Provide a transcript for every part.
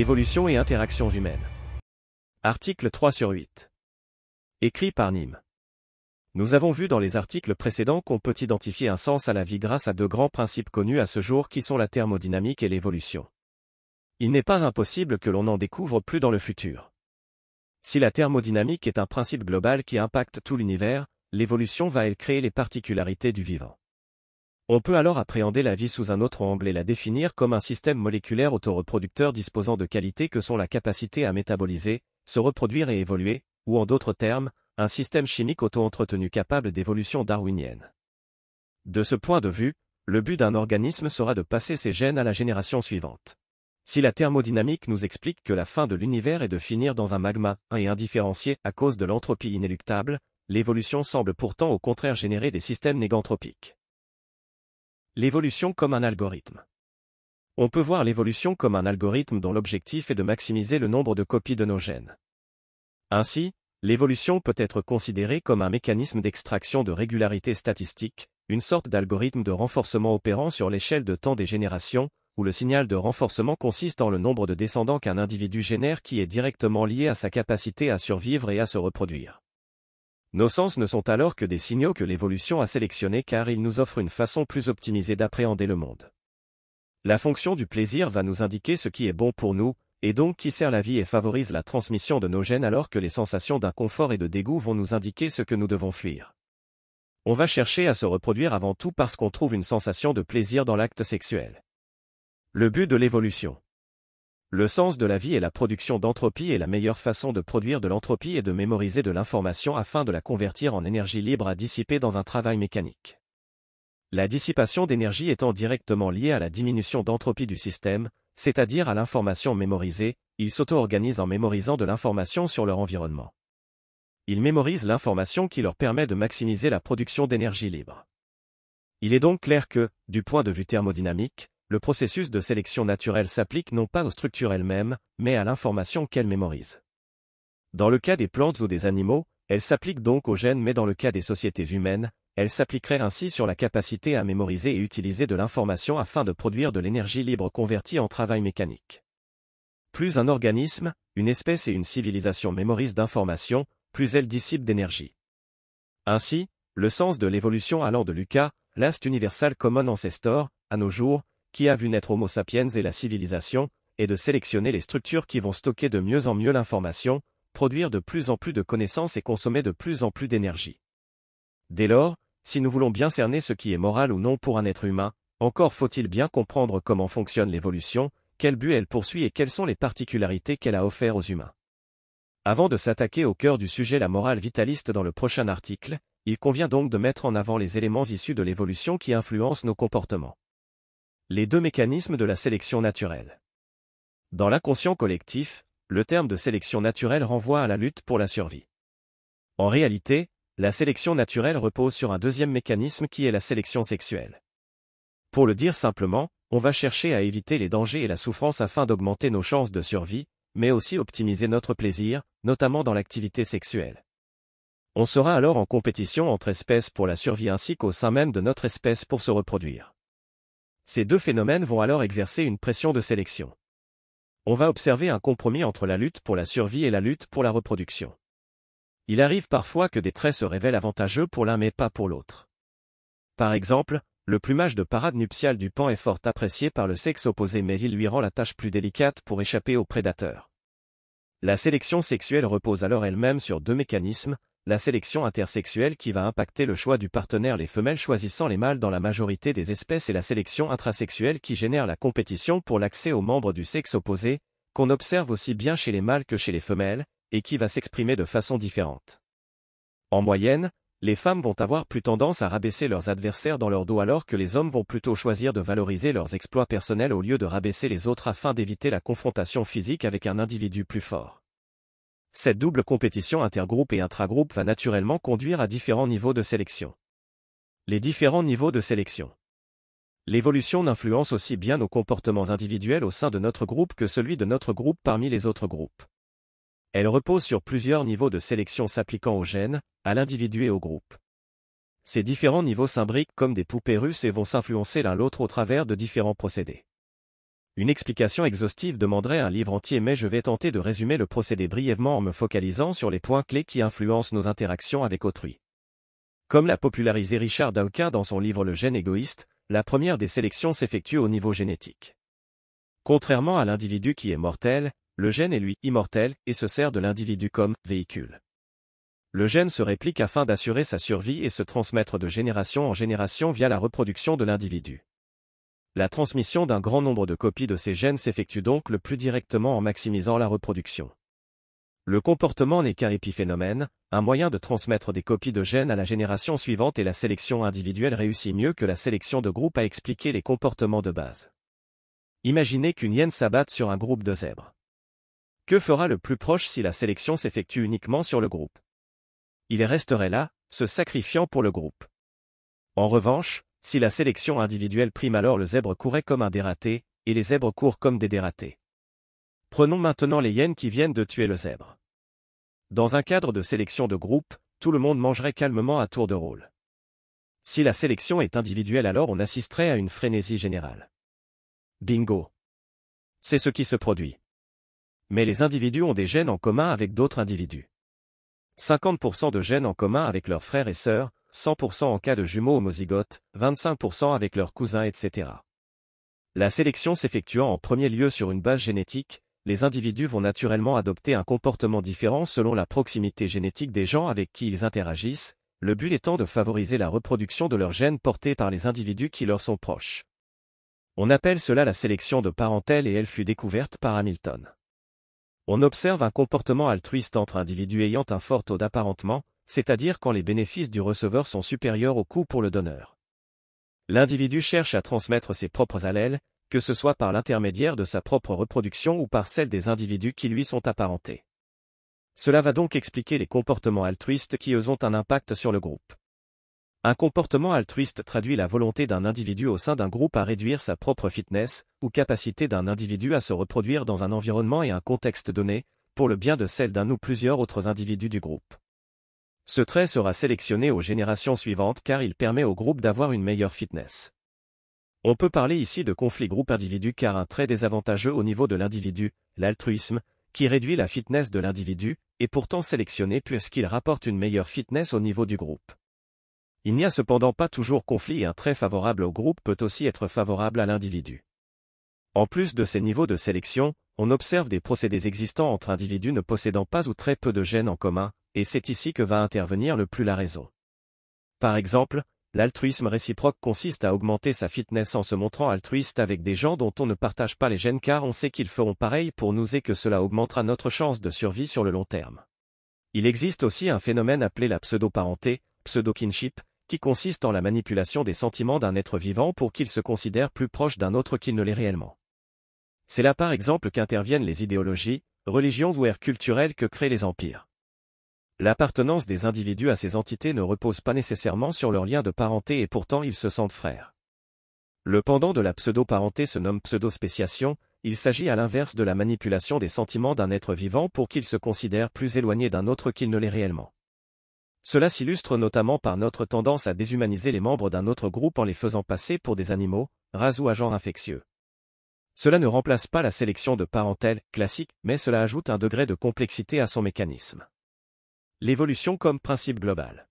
Évolution et interactions humaines. Article 3 sur 8. Écrit par Nîmes. Nous avons vu dans les articles précédents qu'on peut identifier un sens à la vie grâce à deux grands principes connus à ce jour qui sont la thermodynamique et l'évolution. Il n'est pas impossible que l'on en découvre plus dans le futur. Si la thermodynamique est un principe global qui impacte tout l'univers, l'évolution va elle créer les particularités du vivant. On peut alors appréhender la vie sous un autre angle et la définir comme un système moléculaire autoreproducteur disposant de qualités que sont la capacité à métaboliser, se reproduire et évoluer, ou en d'autres termes, un système chimique auto-entretenu capable d'évolution darwinienne. De ce point de vue, le but d'un organisme sera de passer ses gènes à la génération suivante. Si la thermodynamique nous explique que la fin de l'univers est de finir dans un magma et indifférencié à cause de l'entropie inéluctable, l'évolution semble pourtant au contraire générer des systèmes négantropiques. L'évolution comme un algorithme. On peut voir l'évolution comme un algorithme dont l'objectif est de maximiser le nombre de copies de nos gènes. Ainsi, l'évolution peut être considérée comme un mécanisme d'extraction de régularité statistique, une sorte d'algorithme de renforcement opérant sur l'échelle de temps des générations, où le signal de renforcement consiste en le nombre de descendants qu'un individu génère qui est directement lié à sa capacité à survivre et à se reproduire. Nos sens ne sont alors que des signaux que l'évolution a sélectionnés car ils nous offrent une façon plus optimisée d'appréhender le monde. La fonction du plaisir va nous indiquer ce qui est bon pour nous, et donc qui sert la vie et favorise la transmission de nos gènes alors que les sensations d'inconfort et de dégoût vont nous indiquer ce que nous devons fuir. On va chercher à se reproduire avant tout parce qu'on trouve une sensation de plaisir dans l'acte sexuel. Le but de l'évolution. Le sens de la vie est la production d'entropie et la meilleure façon de produire de l'entropie est de mémoriser de l'information afin de la convertir en énergie libre à dissiper dans un travail mécanique. La dissipation d'énergie étant directement liée à la diminution d'entropie du système, c'est-à-dire à, à l'information mémorisée, ils s'auto-organisent en mémorisant de l'information sur leur environnement. Ils mémorisent l'information qui leur permet de maximiser la production d'énergie libre. Il est donc clair que, du point de vue thermodynamique, le processus de sélection naturelle s'applique non pas aux structures elles-mêmes, mais à l'information qu'elles mémorisent. Dans le cas des plantes ou des animaux, elle s'applique donc aux gènes mais dans le cas des sociétés humaines, elle s'appliquerait ainsi sur la capacité à mémoriser et utiliser de l'information afin de produire de l'énergie libre convertie en travail mécanique. Plus un organisme, une espèce et une civilisation mémorisent d'informations, plus elle dissipent d'énergie. Ainsi, le sens de l'évolution allant de Lucas, l'ast universal common ancestor, à nos jours, qui a vu naître Homo sapiens et la civilisation, et de sélectionner les structures qui vont stocker de mieux en mieux l'information, produire de plus en plus de connaissances et consommer de plus en plus d'énergie. Dès lors, si nous voulons bien cerner ce qui est moral ou non pour un être humain, encore faut-il bien comprendre comment fonctionne l'évolution, quel but elle poursuit et quelles sont les particularités qu'elle a offertes aux humains. Avant de s'attaquer au cœur du sujet la morale vitaliste dans le prochain article, il convient donc de mettre en avant les éléments issus de l'évolution qui influencent nos comportements les deux mécanismes de la sélection naturelle. Dans l'inconscient collectif, le terme de sélection naturelle renvoie à la lutte pour la survie. En réalité, la sélection naturelle repose sur un deuxième mécanisme qui est la sélection sexuelle. Pour le dire simplement, on va chercher à éviter les dangers et la souffrance afin d'augmenter nos chances de survie, mais aussi optimiser notre plaisir, notamment dans l'activité sexuelle. On sera alors en compétition entre espèces pour la survie ainsi qu'au sein même de notre espèce pour se reproduire. Ces deux phénomènes vont alors exercer une pression de sélection. On va observer un compromis entre la lutte pour la survie et la lutte pour la reproduction. Il arrive parfois que des traits se révèlent avantageux pour l'un mais pas pour l'autre. Par exemple, le plumage de parade nuptiale du pan est fort apprécié par le sexe opposé mais il lui rend la tâche plus délicate pour échapper aux prédateurs. La sélection sexuelle repose alors elle-même sur deux mécanismes, la sélection intersexuelle qui va impacter le choix du partenaire les femelles choisissant les mâles dans la majorité des espèces et la sélection intrasexuelle qui génère la compétition pour l'accès aux membres du sexe opposé, qu'on observe aussi bien chez les mâles que chez les femelles, et qui va s'exprimer de façon différente. En moyenne, les femmes vont avoir plus tendance à rabaisser leurs adversaires dans leur dos alors que les hommes vont plutôt choisir de valoriser leurs exploits personnels au lieu de rabaisser les autres afin d'éviter la confrontation physique avec un individu plus fort. Cette double compétition intergroupe et intragroupe va naturellement conduire à différents niveaux de sélection. Les différents niveaux de sélection. L'évolution n'influence aussi bien nos comportements individuels au sein de notre groupe que celui de notre groupe parmi les autres groupes. Elle repose sur plusieurs niveaux de sélection s'appliquant aux gènes, à l'individu et au groupe. Ces différents niveaux s'imbriquent comme des poupées russes et vont s'influencer l'un l'autre au travers de différents procédés. Une explication exhaustive demanderait un livre entier mais je vais tenter de résumer le procédé brièvement en me focalisant sur les points clés qui influencent nos interactions avec autrui. Comme l'a popularisé Richard Dawkins dans son livre Le gène égoïste, la première des sélections s'effectue au niveau génétique. Contrairement à l'individu qui est mortel, le gène est lui immortel et se sert de l'individu comme véhicule. Le gène se réplique afin d'assurer sa survie et se transmettre de génération en génération via la reproduction de l'individu. La transmission d'un grand nombre de copies de ces gènes s'effectue donc le plus directement en maximisant la reproduction. Le comportement n'est qu'un épiphénomène, un moyen de transmettre des copies de gènes à la génération suivante et la sélection individuelle réussit mieux que la sélection de groupe à expliquer les comportements de base. Imaginez qu'une hyène s'abatte sur un groupe de zèbres. Que fera le plus proche si la sélection s'effectue uniquement sur le groupe Il resterait là, se sacrifiant pour le groupe. En revanche, si la sélection individuelle prime alors le zèbre courait comme un dératé, et les zèbres courent comme des dératés. Prenons maintenant les hyènes qui viennent de tuer le zèbre. Dans un cadre de sélection de groupe, tout le monde mangerait calmement à tour de rôle. Si la sélection est individuelle alors on assisterait à une frénésie générale. Bingo. C'est ce qui se produit. Mais les individus ont des gènes en commun avec d'autres individus. 50% de gènes en commun avec leurs frères et sœurs, 100% en cas de jumeaux homozygotes, 25% avec leurs cousins etc. La sélection s'effectuant en premier lieu sur une base génétique, les individus vont naturellement adopter un comportement différent selon la proximité génétique des gens avec qui ils interagissent, le but étant de favoriser la reproduction de leurs gènes portés par les individus qui leur sont proches. On appelle cela la sélection de parentèle et elle fut découverte par Hamilton. On observe un comportement altruiste entre individus ayant un fort taux d'apparentement, c'est-à-dire quand les bénéfices du receveur sont supérieurs au coûts pour le donneur. L'individu cherche à transmettre ses propres allèles, que ce soit par l'intermédiaire de sa propre reproduction ou par celle des individus qui lui sont apparentés. Cela va donc expliquer les comportements altruistes qui eux ont un impact sur le groupe. Un comportement altruiste traduit la volonté d'un individu au sein d'un groupe à réduire sa propre fitness ou capacité d'un individu à se reproduire dans un environnement et un contexte donné, pour le bien de celle d'un ou plusieurs autres individus du groupe. Ce trait sera sélectionné aux générations suivantes car il permet au groupe d'avoir une meilleure fitness. On peut parler ici de conflit groupe-individu car un trait désavantageux au niveau de l'individu, l'altruisme, qui réduit la fitness de l'individu, est pourtant sélectionné puisqu'il rapporte une meilleure fitness au niveau du groupe. Il n'y a cependant pas toujours conflit et un trait favorable au groupe peut aussi être favorable à l'individu. En plus de ces niveaux de sélection, on observe des procédés existants entre individus ne possédant pas ou très peu de gènes en commun, et c'est ici que va intervenir le plus la raison. Par exemple, l'altruisme réciproque consiste à augmenter sa fitness en se montrant altruiste avec des gens dont on ne partage pas les gènes car on sait qu'ils feront pareil pour nous et que cela augmentera notre chance de survie sur le long terme. Il existe aussi un phénomène appelé la pseudo-parenté, pseudo-kinship, qui consiste en la manipulation des sentiments d'un être vivant pour qu'il se considère plus proche d'un autre qu'il ne l'est réellement. C'est là par exemple qu'interviennent les idéologies, religions voire culturelles que créent les empires. L'appartenance des individus à ces entités ne repose pas nécessairement sur leur lien de parenté et pourtant ils se sentent frères. Le pendant de la pseudo-parenté se nomme pseudo-spéciation, il s'agit à l'inverse de la manipulation des sentiments d'un être vivant pour qu'il se considère plus éloigné d'un autre qu'il ne l'est réellement. Cela s'illustre notamment par notre tendance à déshumaniser les membres d'un autre groupe en les faisant passer pour des animaux, ras ou agents infectieux. Cela ne remplace pas la sélection de parentèle classique, mais cela ajoute un degré de complexité à son mécanisme. L'évolution comme principe global.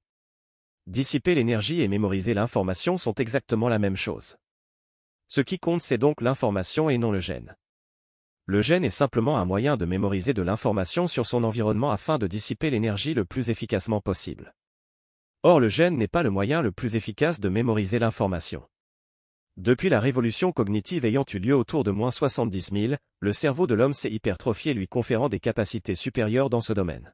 Dissiper l'énergie et mémoriser l'information sont exactement la même chose. Ce qui compte c'est donc l'information et non le gène. Le gène est simplement un moyen de mémoriser de l'information sur son environnement afin de dissiper l'énergie le plus efficacement possible. Or le gène n'est pas le moyen le plus efficace de mémoriser l'information. Depuis la révolution cognitive ayant eu lieu autour de moins 70 000, le cerveau de l'homme s'est hypertrophié lui conférant des capacités supérieures dans ce domaine.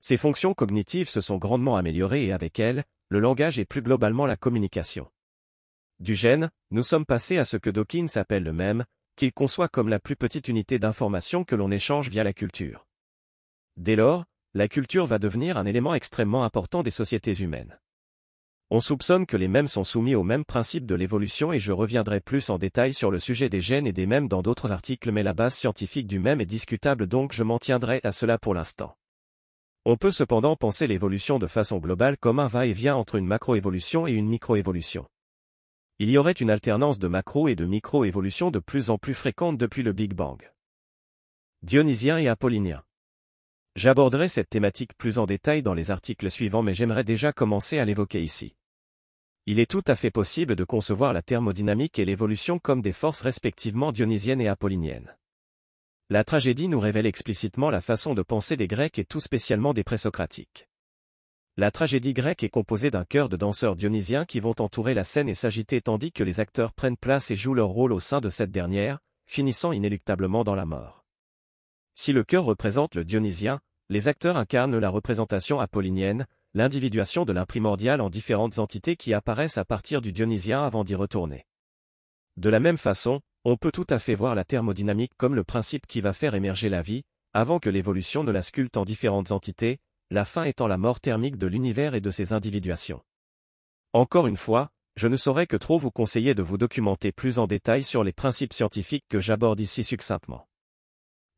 Ses fonctions cognitives se sont grandement améliorées et avec elles, le langage et plus globalement la communication. Du gène, nous sommes passés à ce que Dawkins appelle le même, qu'il conçoit comme la plus petite unité d'information que l'on échange via la culture. Dès lors, la culture va devenir un élément extrêmement important des sociétés humaines. On soupçonne que les mêmes sont soumis aux même principe de l'évolution et je reviendrai plus en détail sur le sujet des gènes et des mêmes dans d'autres articles mais la base scientifique du même est discutable donc je m'en tiendrai à cela pour l'instant. On peut cependant penser l'évolution de façon globale comme un va-et-vient entre une macroévolution et une microévolution. Il y aurait une alternance de macro et de microévolution de plus en plus fréquente depuis le Big Bang. Dionysien et apollinien. J'aborderai cette thématique plus en détail dans les articles suivants mais j'aimerais déjà commencer à l'évoquer ici. Il est tout à fait possible de concevoir la thermodynamique et l'évolution comme des forces respectivement dionysiennes et apolliniennes. La tragédie nous révèle explicitement la façon de penser des Grecs et tout spécialement des présocratiques. La tragédie grecque est composée d'un chœur de danseurs dionysiens qui vont entourer la scène et s'agiter tandis que les acteurs prennent place et jouent leur rôle au sein de cette dernière, finissant inéluctablement dans la mort. Si le chœur représente le dionysien, les acteurs incarnent la représentation apollinienne, l'individuation de l'imprimordial en différentes entités qui apparaissent à partir du Dionysien avant d'y retourner. De la même façon, on peut tout à fait voir la thermodynamique comme le principe qui va faire émerger la vie, avant que l'évolution ne la sculpte en différentes entités, la fin étant la mort thermique de l'univers et de ses individuations. Encore une fois, je ne saurais que trop vous conseiller de vous documenter plus en détail sur les principes scientifiques que j'aborde ici succinctement.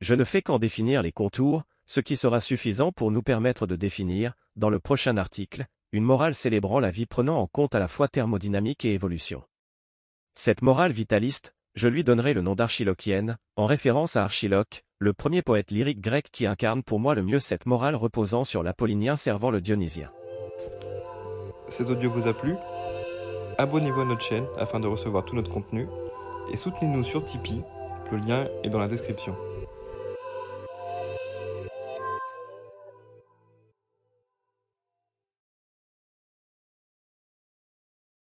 Je ne fais qu'en définir les contours, ce qui sera suffisant pour nous permettre de définir, dans le prochain article, une morale célébrant la vie prenant en compte à la fois thermodynamique et évolution. Cette morale vitaliste, je lui donnerai le nom d'Archilochienne, en référence à Archiloque, le premier poète lyrique grec qui incarne pour moi le mieux cette morale reposant sur l'apollinien servant le dionysien. Cet audio vous a plu Abonnez-vous à notre chaîne afin de recevoir tout notre contenu et soutenez-nous sur Tipeee, le lien est dans la description.